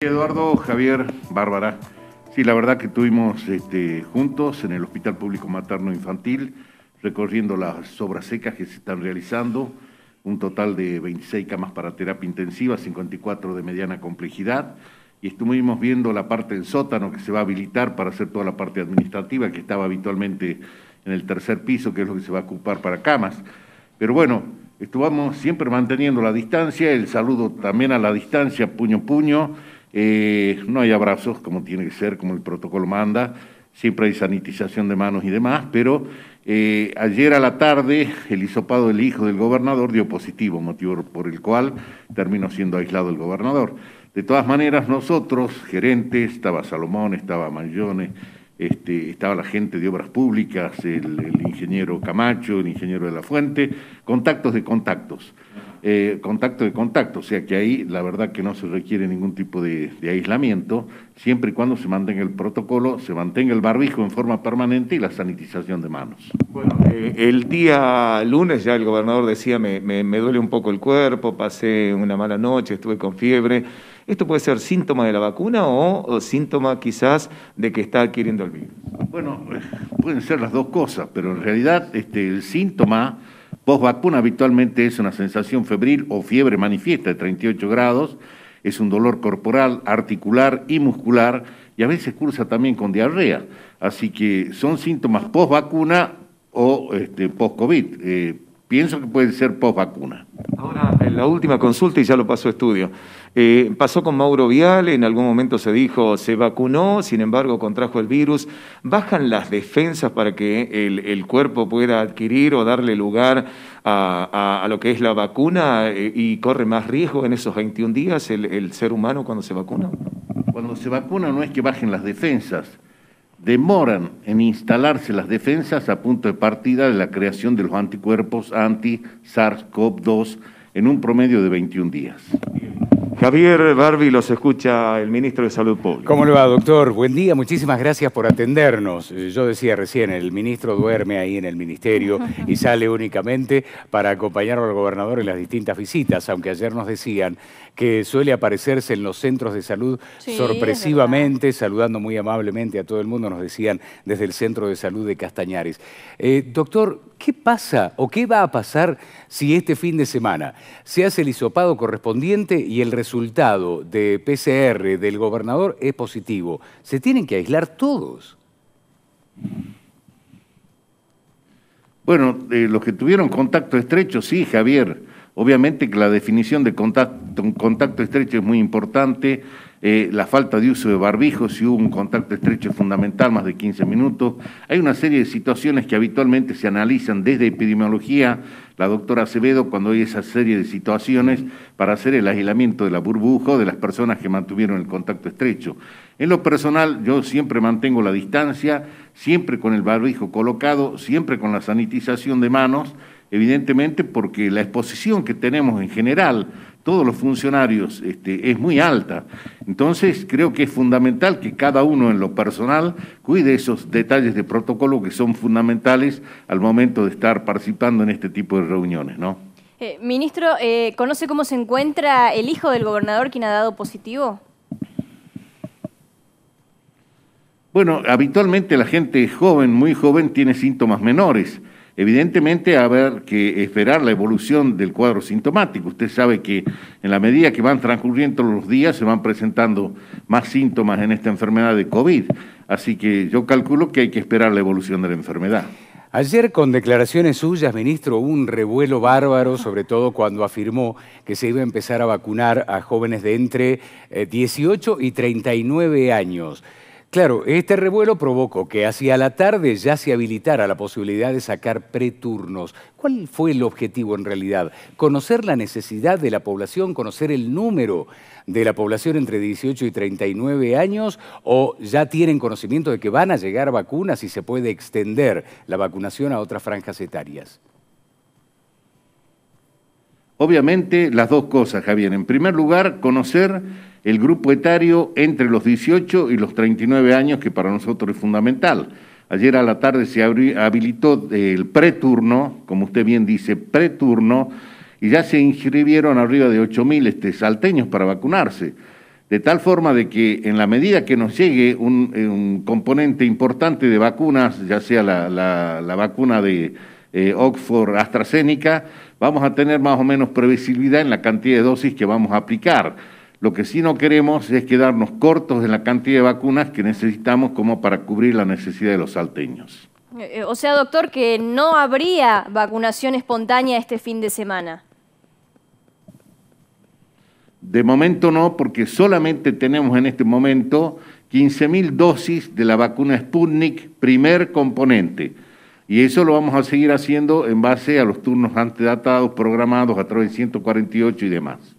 Eduardo, Javier, Bárbara. Sí, la verdad que estuvimos este, juntos en el Hospital Público Materno Infantil, recorriendo las obras secas que se están realizando, un total de 26 camas para terapia intensiva, 54 de mediana complejidad, y estuvimos viendo la parte del sótano que se va a habilitar para hacer toda la parte administrativa que estaba habitualmente en el tercer piso, que es lo que se va a ocupar para camas. Pero bueno, estuvimos siempre manteniendo la distancia, el saludo también a la distancia, puño puño eh, no hay abrazos, como tiene que ser, como el protocolo manda. Siempre hay sanitización de manos y demás, pero eh, ayer a la tarde el hisopado del hijo del gobernador dio positivo, motivo por el cual terminó siendo aislado el gobernador. De todas maneras, nosotros, gerentes, estaba Salomón, estaba Mayones, este, estaba la gente de Obras Públicas, el ingeniero Camacho, el ingeniero de la Fuente, contactos de contactos. Eh, contacto de contacto, o sea que ahí la verdad que no se requiere ningún tipo de, aislamiento, siempre y cuando se mantenga el protocolo, se mantenga el barbijo en forma permanente y la sanitización de manos. Bueno, eh, el día lunes ya el gobernador decía, me, duele un poco el cuerpo, pasé una mala noche, estuve con fiebre. ¿Esto puede ser síntoma de la vacuna o, síntoma quizás de que está adquiriendo el virus? Bueno, pueden ser las dos cosas, pero en realidad este, el síntoma Post-vacuna habitualmente es una sensación febril o fiebre manifiesta de 38 grados, es un dolor corporal, articular y muscular y a veces cursa también con diarrea. Así que son síntomas post-vacuna o este, post-COVID. Eh, pienso que puede ser post-vacuna. Ahora, en la última consulta y ya lo paso a estudio. Eh, pasó con Mauro Vial, en algún momento se dijo, se vacunó, sin embargo contrajo el virus. ¿Bajan las defensas para que el, cuerpo pueda adquirir o darle lugar a, lo que es la vacuna eh, y corre más riesgo en esos 21 días el, el ser humano cuando se vacuna? Cuando se vacuna no es que bajen las defensas, demoran en instalarse las defensas a punto de partida de la creación de los anticuerpos anti-SARS-CoV-2 en un promedio de 21 días. Javier Barbi los escucha el ministro de Salud Pública. ¿Cómo le va, doctor? Buen día, muchísimas gracias por atendernos. Eh, yo decía recién, el ministro duerme ahí en el ministerio y sale únicamente para acompañar al gobernador en las distintas visitas, aunque ayer nos decían que suele aparecerse en los centros de salud sorpresivamente, saludando muy amablemente a todo el mundo, nos decían desde el centro de salud de Castañares. Eh, doctor, ¿Qué pasa o qué va a pasar si este fin de semana se hace el hisopado correspondiente y el resultado de PCR del gobernador es positivo? ¿Se tienen que aislar todos? Bueno, eh, los que tuvieron contacto estrecho, sí, Javier. Obviamente que la definición de contacto, contacto estrecho es muy importante eh, la falta de uso de barbijos, si hubo un contacto estrecho fundamental, más de 15 minutos. Hay una serie de situaciones que habitualmente se analizan desde epidemiología, la doctora Acevedo, cuando hay esa serie de situaciones para hacer el aislamiento de la burbuja o de las personas que mantuvieron el contacto estrecho. En lo personal, yo siempre mantengo la distancia, siempre con el barbijo colocado, siempre con la sanitización de manos, evidentemente porque la exposición que tenemos en general todos los funcionarios este, es muy alta. Entonces creo que es fundamental que cada uno en lo personal cuide esos detalles de protocolo que son fundamentales al momento de estar participando en este tipo de reuniones, eh, ministro, eh, ¿conoce cómo se encuentra el hijo del gobernador quien ha dado positivo? Bueno, habitualmente la gente joven, muy joven, tiene síntomas menores. Evidentemente, haber que esperar la evolución del cuadro sintomático. Usted sabe que en la medida que van transcurriendo los días se van presentando más síntomas en esta enfermedad de COVID. Así que yo calculo que hay que esperar la evolución de la enfermedad. Ayer con declaraciones suyas, ministro, hubo un revuelo bárbaro, sobre todo cuando afirmó que se iba a empezar a vacunar a jóvenes de entre 18 eh, y 39 años. Claro, este revuelo provocó que hacia la tarde ya se habilitara la posibilidad de sacar preturnos. ¿Cuál fue el objetivo en realidad? Conocer la necesidad de la población, conocer el número de la población entre 18 y 39 años o ya tienen conocimiento de que van a llegar vacunas y se puede extender la vacunación a otras franjas etarias. Obviamente las dos cosas, Javier. En primer lugar, conocer el grupo etario entre los 18 y los 39 años, que para nosotros es fundamental. Ayer a la tarde se habilitó el preturno, como usted bien dice, preturno, y ya se inscribieron arriba de 8.000 este, salteños para vacunarse. De tal forma de que en la medida que nos llegue un, eh, componente importante de vacunas, ya sea la, vacuna de eh, Oxford AstraZeneca, vamos a tener más o menos previsibilidad en la cantidad de dosis que vamos a aplicar. Lo que sí no queremos es quedarnos cortos en la cantidad de vacunas que necesitamos como para cubrir la necesidad de los salteños. Eh, eh, o sea, doctor, que no habría vacunación espontánea este fin de semana. De momento no, porque solamente tenemos en este momento 15.000 dosis de la vacuna Sputnik, primer componente. Y eso lo vamos a seguir haciendo en base a los turnos antedatados, programados a través de 148 y demás.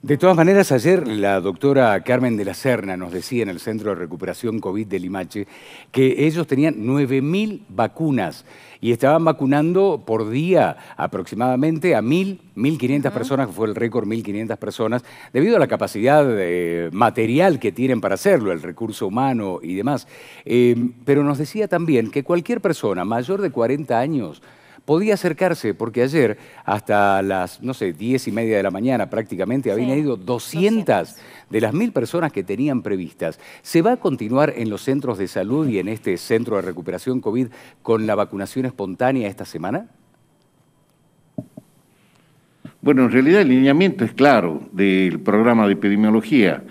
De todas maneras, ayer la doctora Carmen de la Serna nos decía en el Centro de Recuperación COVID de Limache que ellos tenían 9.000 vacunas y estaban vacunando por día aproximadamente a 1.000, 1.500 personas, que fue el récord, 1.500 personas, debido a la capacidad eh, material que tienen para hacerlo, el recurso humano y demás. Eh, pero nos decía también que cualquier persona mayor de 40 años podía acercarse, porque ayer hasta las, no sé, diez y media de la mañana prácticamente habían ido 200, de las mil personas que tenían previstas. ¿Se va a continuar en los centros de salud y en este centro de recuperación COVID con la vacunación espontánea esta semana? Bueno, en realidad el lineamiento es claro del programa de epidemiología.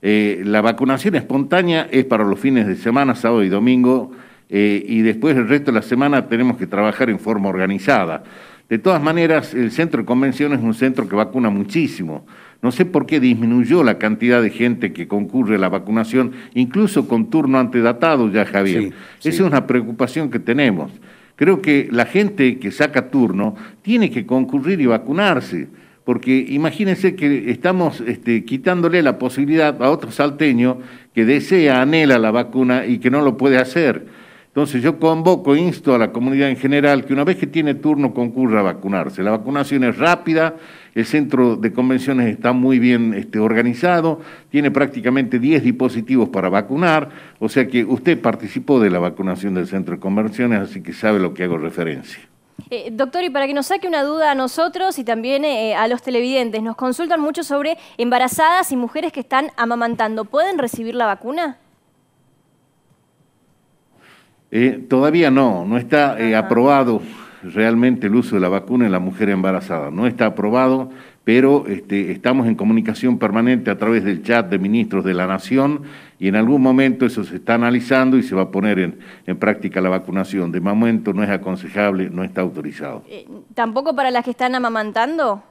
Eh, la vacunación espontánea es para los fines de semana, sábado y domingo, eh, y después el resto de la semana tenemos que trabajar en forma organizada. De todas maneras, el centro de convenciones es un centro que vacuna muchísimo. No sé por qué disminuyó la cantidad de gente que concurre a la vacunación, incluso con turno antedatado ya, Javier. Esa es una preocupación que tenemos. Creo que la gente que saca turno tiene que concurrir y vacunarse, porque imagínense que estamos este, quitándole la posibilidad a otro salteño que desea, anhela la vacuna y que no lo puede hacer. Entonces yo convoco, insto a la comunidad en general que una vez que tiene turno concurra a vacunarse. La vacunación es rápida, el centro de convenciones está muy bien este, organizado, tiene prácticamente 10 dispositivos para vacunar, o sea que usted participó de la vacunación del centro de convenciones, así que sabe lo que hago referencia. Eh, doctor, y para que nos saque una duda a nosotros y también eh, a los televidentes, nos consultan mucho sobre embarazadas y mujeres que están amamantando. ¿Pueden recibir la vacuna? Eh, todavía no, no está eh, aprobado realmente el uso de la vacuna en la mujer embarazada. No está aprobado, pero este, estamos en comunicación permanente a través del chat de ministros de la Nación y en algún momento eso se está analizando y se va a poner en, práctica la vacunación. De momento no es aconsejable, no está autorizado. Eh, ¿Tampoco para las que están amamantando?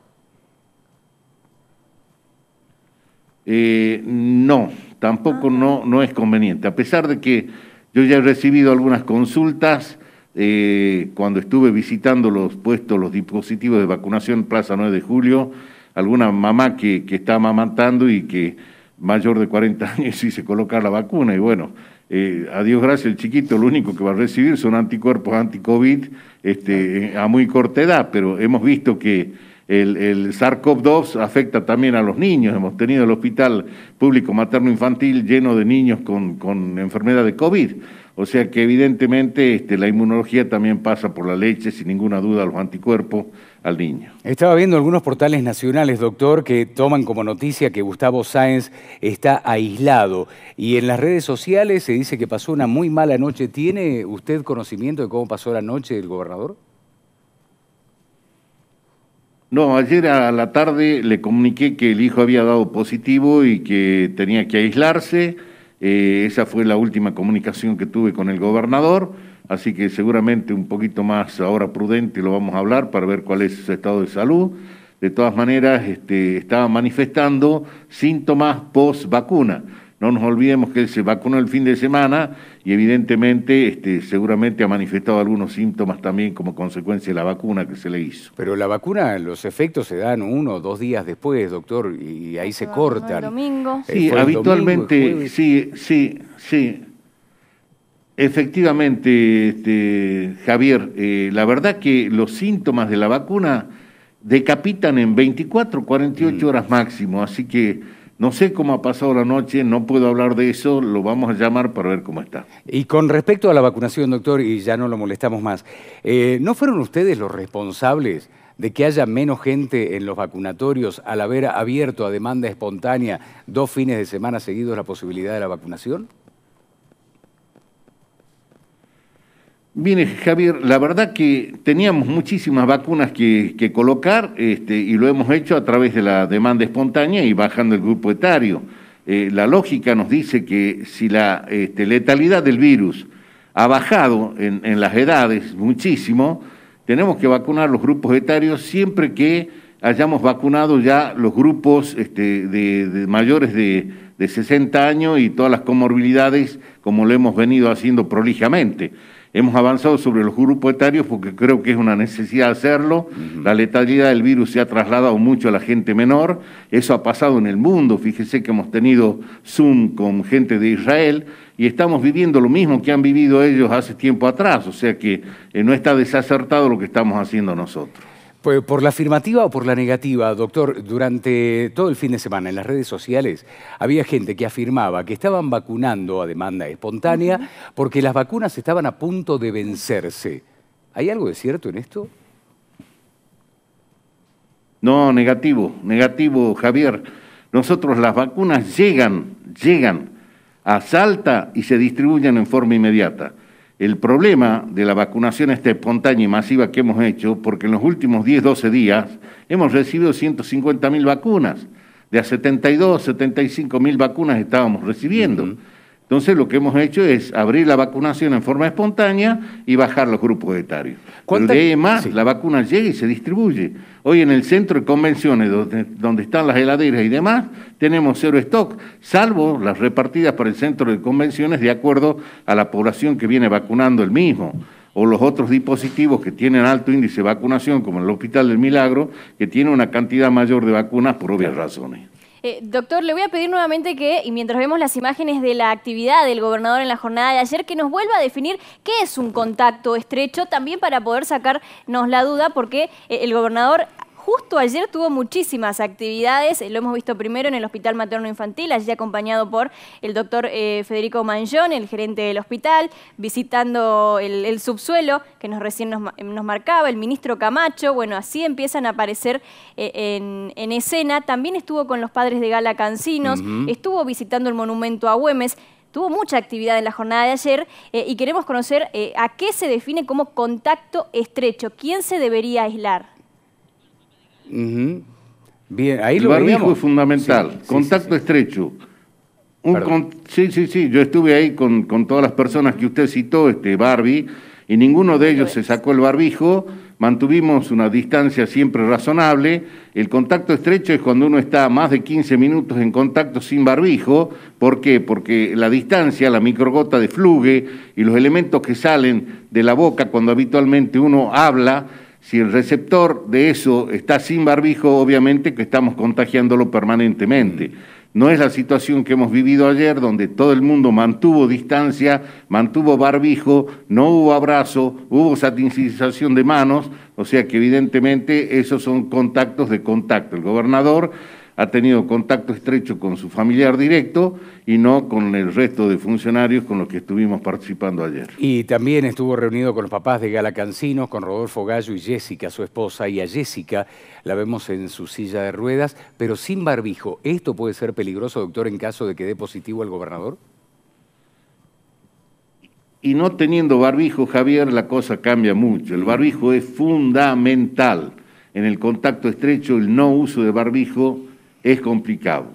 no, tampoco no es conveniente. A pesar de que yo ya he recibido algunas consultas eh, cuando estuve visitando los puestos, los dispositivos de vacunación Plaza 9 de Julio, alguna mamá que, está amamantando y que mayor de 40 años y se coloca la vacuna y bueno, eh, a Dios gracias, el chiquito lo único que va a recibir son anticuerpos anti-COVID este, a muy corta edad, pero hemos visto que el, el SARS-CoV-2 afecta también a los niños. Hemos tenido el hospital público materno infantil lleno de niños con, enfermedad de COVID. O sea que evidentemente este, la inmunología también pasa por la leche, sin ninguna duda, los anticuerpos al niño. Estaba viendo algunos portales nacionales, doctor, que toman como noticia que Gustavo Sáenz está aislado. Y en las redes sociales se dice que pasó una muy mala noche. ¿Tiene usted conocimiento de cómo pasó la noche el gobernador? No, ayer a la tarde le comuniqué que el hijo había dado positivo y que tenía que aislarse. Eh, esa fue la última comunicación que tuve con el gobernador, así que seguramente un poquito más ahora prudente lo vamos a hablar para ver cuál es su estado de salud. De todas maneras, este, estaba manifestando síntomas post vacuna. No nos olvidemos que él se vacunó el fin de semana y evidentemente este, seguramente ha manifestado algunos síntomas también como consecuencia de la vacuna que se le hizo. Pero la vacuna, los efectos se dan uno o dos días después, doctor, y ahí se cortan. Eh, el domingo. Sí, habitualmente, sí, sí, sí. Efectivamente, este, Javier, eh, la verdad que los síntomas de la vacuna decapitan en 24, 48 mm. horas máximo, así que no sé cómo ha pasado la noche, no puedo hablar de eso, lo vamos a llamar para ver cómo está. Y con respecto a la vacunación, doctor, y ya no lo molestamos más, eh, ¿no fueron ustedes los responsables de que haya menos gente en los vacunatorios al haber abierto a demanda espontánea dos fines de semana seguidos la posibilidad de la vacunación? Bien, Javier, la verdad que teníamos muchísimas vacunas que, colocar este, y lo hemos hecho a través de la demanda espontánea y bajando el grupo etario. Eh, la lógica nos dice que si la este, letalidad del virus ha bajado en, las edades muchísimo, tenemos que vacunar los grupos etarios siempre que hayamos vacunado ya los grupos este, de, mayores de, de 60 años y todas las comorbilidades como lo hemos venido haciendo prolijamente. Hemos avanzado sobre los grupos etarios porque creo que es una necesidad hacerlo. La letalidad del virus se ha trasladado mucho a la gente menor. Eso ha pasado en el mundo. Fíjese que hemos tenido Zoom con gente de Israel y estamos viviendo lo mismo que han vivido ellos hace tiempo atrás. O sea que eh, no está desacertado lo que estamos haciendo nosotros por la afirmativa o por la negativa, doctor, durante todo el fin de semana en las redes sociales había gente que afirmaba que estaban vacunando a demanda espontánea porque las vacunas estaban a punto de vencerse. ¿Hay algo de cierto en esto? No, negativo, negativo, Javier. Nosotros las vacunas llegan, llegan a Salta y se distribuyen en forma inmediata. El problema de la vacunación esta espontánea y masiva que hemos hecho, porque en los últimos 10, 12 días hemos recibido 150 mil vacunas, de a 72, 75 mil vacunas estábamos recibiendo. Entonces lo que hemos hecho es abrir la vacunación en forma espontánea y bajar los grupos etarios. Cuando de más, la vacuna llega y se distribuye. Hoy en el centro de convenciones, donde, donde, están las heladeras y demás, tenemos cero stock, salvo las repartidas para el centro de convenciones de acuerdo a la población que viene vacunando el mismo o los otros dispositivos que tienen alto índice de vacunación, como el Hospital del Milagro, que tiene una cantidad mayor de vacunas por obvias razones. Eh, doctor, le voy a pedir nuevamente que, y mientras vemos las imágenes de la actividad del gobernador en la jornada de ayer, que nos vuelva a definir qué es un contacto estrecho, también para poder sacarnos la duda, porque eh, el gobernador justo ayer tuvo muchísimas actividades. Lo hemos visto primero en el Hospital Materno Infantil, allí acompañado por el doctor eh, Federico Manjón, el gerente del hospital, visitando el, subsuelo que nos recién eh, nos, marcaba, el ministro Camacho. Bueno, así empiezan a aparecer eh, en, escena. También estuvo con los padres de Gala Cancinos, estuvo visitando el monumento a Güemes tuvo mucha actividad en la jornada de ayer y queremos conocer a qué se define como contacto estrecho, quién se debería aislar el barbijo es fundamental. Contacto estrecho. sí, sí, sí. Yo estuve ahí con, con, todas las personas que usted citó, este Barbie, y ninguno de ellos se sacó el barbijo. Mantuvimos una distancia siempre razonable. El contacto estrecho es cuando uno está más de 15 minutos en contacto sin barbijo. ¿Por qué? Porque la distancia, la microgota de fluge y los elementos que salen de la boca cuando habitualmente uno habla si el receptor de eso está sin barbijo, obviamente que estamos contagiándolo permanentemente. Mm. No es la situación que hemos vivido ayer, donde todo el mundo mantuvo distancia, mantuvo barbijo, no hubo abrazo, hubo sanitización de manos, o sea que evidentemente esos son contactos de contacto. El gobernador ha tenido contacto estrecho con su familiar directo y no con el resto de funcionarios con los que estuvimos participando ayer. Y también estuvo reunido con los papás de Galacancinos, con Rodolfo Gallo y Jessica, su esposa, y a Jessica la vemos en su silla de ruedas, pero sin barbijo. ¿Esto puede ser peligroso, doctor, en caso de que dé positivo al gobernador? Y no teniendo barbijo, Javier, la cosa cambia mucho. El barbijo es fundamental. En el contacto estrecho, el no uso de barbijo es complicado,